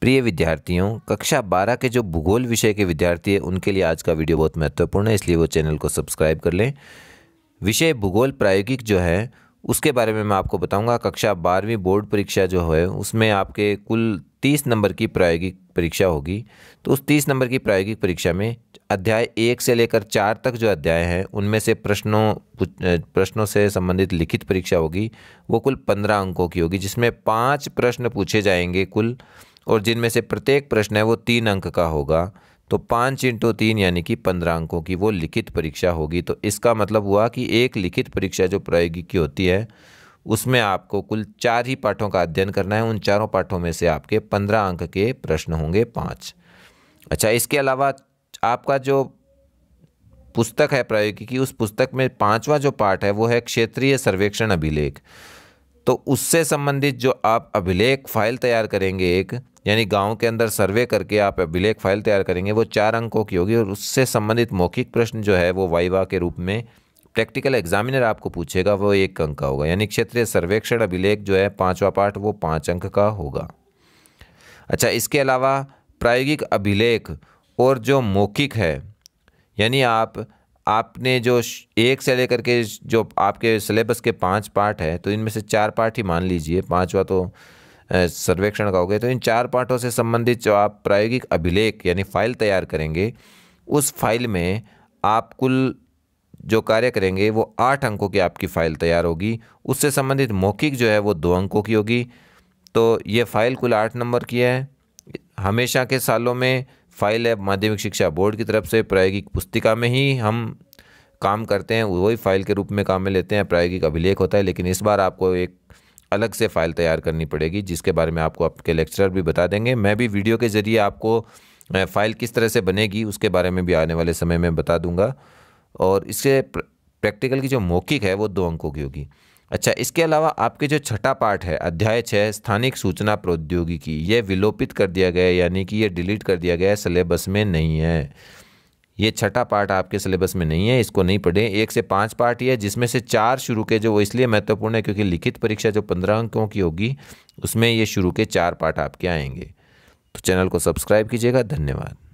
प्रिय विद्यार्थियों कक्षा 12 के जो भूगोल विषय के विद्यार्थी हैं उनके लिए आज का वीडियो बहुत महत्वपूर्ण है इसलिए वो चैनल को सब्सक्राइब कर लें विषय भूगोल प्रायोगिक जो है उसके बारे में मैं आपको बताऊंगा कक्षा बारहवीं बोर्ड परीक्षा जो है उसमें आपके कुल तीस नंबर की प्रायोगिक परीक्षा होगी तो उस तीस नंबर की प्रायोगिक परीक्षा में अध्याय एक से लेकर चार तक जो अध्याय हैं उनमें से प्रश्नों प्रश्नों से संबंधित लिखित परीक्षा होगी वो कुल पंद्रह अंकों की होगी जिसमें पाँच प्रश्न पूछे जाएंगे कुल और जिनमें से प्रत्येक प्रश्न है वो तीन अंक का होगा तो पाँच इंटू तीन यानी कि पंद्रह अंकों की वो लिखित परीक्षा होगी तो इसका मतलब हुआ कि एक लिखित परीक्षा जो प्रायोगिक की होती है उसमें आपको कुल चार ही पाठों का अध्ययन करना है उन चारों पाठों में से आपके पंद्रह अंक के प्रश्न होंगे पाँच अच्छा इसके अलावा आपका जो पुस्तक है प्रायोगिकी की उस पुस्तक में पाँचवा जो पाठ है वो है क्षेत्रीय सर्वेक्षण अभिलेख तो उससे संबंधित जो आप अभिलेख फाइल तैयार करेंगे एक यानी गांव के अंदर सर्वे करके आप अभिलेख फाइल तैयार करेंगे वो चार अंकों की होगी और उससे संबंधित मौखिक प्रश्न जो है वो वाइवा के रूप में प्रैक्टिकल एग्जामिनर आपको पूछेगा वो एक अंक का होगा यानी क्षेत्रीय सर्वेक्षण अभिलेख जो है पाँचवा पाठ वो पाँच अंक का होगा अच्छा इसके अलावा प्रायोगिक अभिलेख और जो मौखिक है यानी आप आपने जो एक से लेकर के जो आपके सिलेबस के पांच पार्ट है तो इनमें से चार पार्ट ही मान लीजिए पांचवा तो सर्वेक्षण का हो गया तो इन चार पाठों से संबंधित जो आप प्रायोगिक अभिलेख यानी फाइल तैयार करेंगे उस फाइल में आप कुल जो कार्य करेंगे वो आठ अंकों की आपकी फ़ाइल तैयार होगी उससे संबंधित मौखिक जो है वो दो अंकों की होगी तो ये फ़ाइल कुल आठ नंबर की है हमेशा के सालों में फाइल है माध्यमिक शिक्षा बोर्ड की तरफ से प्रायोगिक पुस्तिका में ही हम काम करते हैं वही फाइल के रूप में काम में लेते हैं प्रायोगिक अभिलेख होता है लेकिन इस बार आपको एक अलग से फ़ाइल तैयार करनी पड़ेगी जिसके बारे में आपको आपके लेक्चरर भी बता देंगे मैं भी वीडियो के ज़रिए आपको फ़ाइल किस तरह से बनेगी उसके बारे में भी आने वाले समय में बता दूंगा और इसके प्रैक्टिकल की जो मौखिक है वो दो अंकों की होगी अच्छा इसके अलावा आपके जो छठा पार्ट है अध्याय छः स्थानिक सूचना प्रौद्योगिकी ये विलोपित कर दिया गया है यानी कि ये डिलीट कर दिया गया है सिलेबस में नहीं है ये छठा पार्ट आपके सिलेबस में नहीं है इसको नहीं पढ़ें एक से पाँच पार्ट ही है जिसमें से चार शुरू के जो वो इसलिए महत्वपूर्ण है क्योंकि लिखित परीक्षा जो पंद्रह अंकों की होगी उसमें ये शुरू के चार पार्ट आपके आएंगे तो चैनल को सब्सक्राइब कीजिएगा धन्यवाद